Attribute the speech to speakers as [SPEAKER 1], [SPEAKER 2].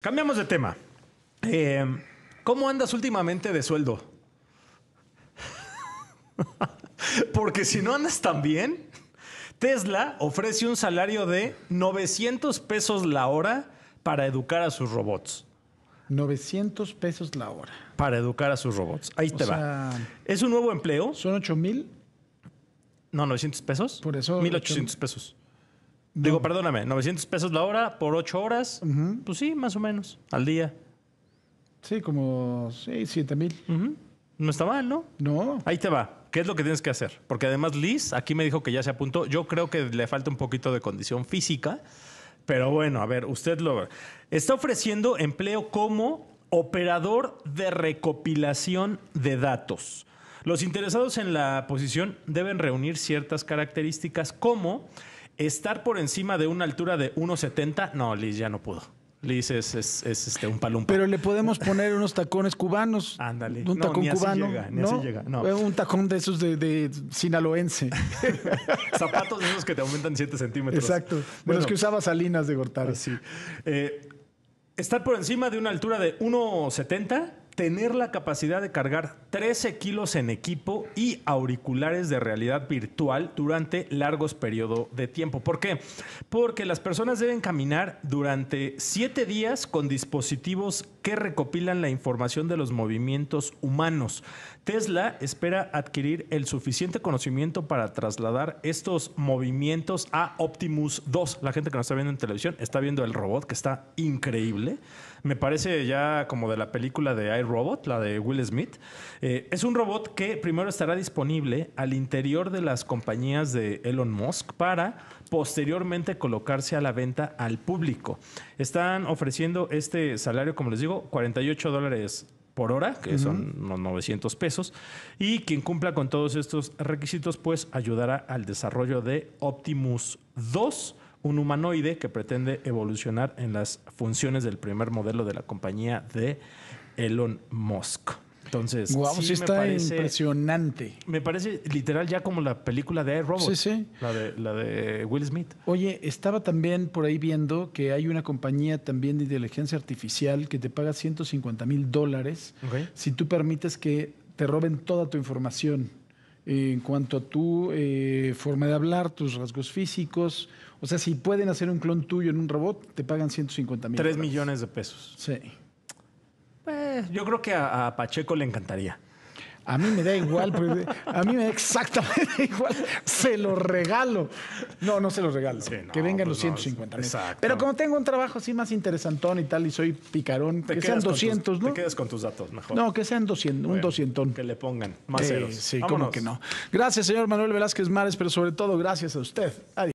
[SPEAKER 1] Cambiamos de tema. Eh, ¿Cómo andas últimamente de sueldo? Porque si no andas tan bien, Tesla ofrece un salario de 900 pesos la hora para educar a sus robots.
[SPEAKER 2] 900 pesos la hora.
[SPEAKER 1] Para educar a sus robots. Ahí te va. Es un nuevo empleo. ¿Son 8 mil? No, 900 pesos. Por eso. 1800 pesos. Digo, perdóname, 900 pesos la hora por 8 horas. Pues sí, más o menos,
[SPEAKER 2] al día. Sí, como 6, 7 mil. No está mal, ¿no? No.
[SPEAKER 1] Ahí te va. ¿Qué es lo que tienes que hacer? Porque además Liz aquí me dijo que ya se apuntó. Yo creo que le falta un poquito de condición física. Pero bueno, a ver, usted lo Está ofreciendo empleo como operador de recopilación de datos. Los interesados en la posición deben reunir ciertas características como estar por encima de una altura de 1,70, no, Liz ya no pudo. Liz es, este, un palumpa.
[SPEAKER 2] Pero le podemos poner unos tacones cubanos. Ándale. Un tacón cubano. ¿no? llega. Eh, un tacón de esos de, sinaloense.
[SPEAKER 1] Zapatos de esos que te aumentan 7 centímetros. Exacto. De bueno. los que
[SPEAKER 2] usaba Salinas de cortar. Sí.
[SPEAKER 1] Eh, estar por encima de una altura de 1,70, tener la capacidad de cargar 13 kilos en equipo y auriculares de realidad virtual durante largos periodos de tiempo. ¿Por qué? Porque las personas deben caminar durante siete días con dispositivos que recopilan la información de los movimientos humanos. Tesla espera adquirir el suficiente conocimiento para trasladar estos movimientos a Optimus 2. La gente que nos está viendo en televisión está viendo el robot que está increíble. Me parece ya como de la película de iRobot, la de Will Smith. Eh, es un robot que primero está disponible al interior de las compañías de Elon Musk para posteriormente colocarse a la venta al público. Están ofreciendo este salario, como les digo, 48 dólares por hora, que son unos 900 pesos, y quien cumpla con todos estos requisitos, pues ayudará al desarrollo de Optimus 2, un humanoide que pretende evolucionar en las funciones del primer modelo de la compañía de Elon Musk. Entonces, me parece, impresionante. Me parece literal ya como la película de Robots. Sí, La de,
[SPEAKER 2] la Will Smith. Oye, estaba también por ahí viendo que hay una compañía también de inteligencia artificial que te paga 150 mil dólares si tú permites que te roben toda tu información en cuanto a tu eh, forma de hablar, tus rasgos físicos. O sea, si pueden hacer un clon tuyo en un robot, te pagan 150 mil. 3
[SPEAKER 1] millones de pesos. Sí. Pues, yo creo que a, Pacheco le encantaría. A mí me da igual, a mí me da exactamente igual. Se lo regalo. No,
[SPEAKER 2] no se lo regalo. que vengan pues los 150 Pero como tengo un trabajo así más interesantón y tal, y soy picarón, que sean 200,
[SPEAKER 1] ¿no? Te quedas con tus datos mejor. No,
[SPEAKER 2] que sean 200, un 200. Que le pongan más eh, ceros. Sí, cómo que no. Gracias, señor Manuel Velázquez Mares, pero sobre todo gracias a usted. Adiós.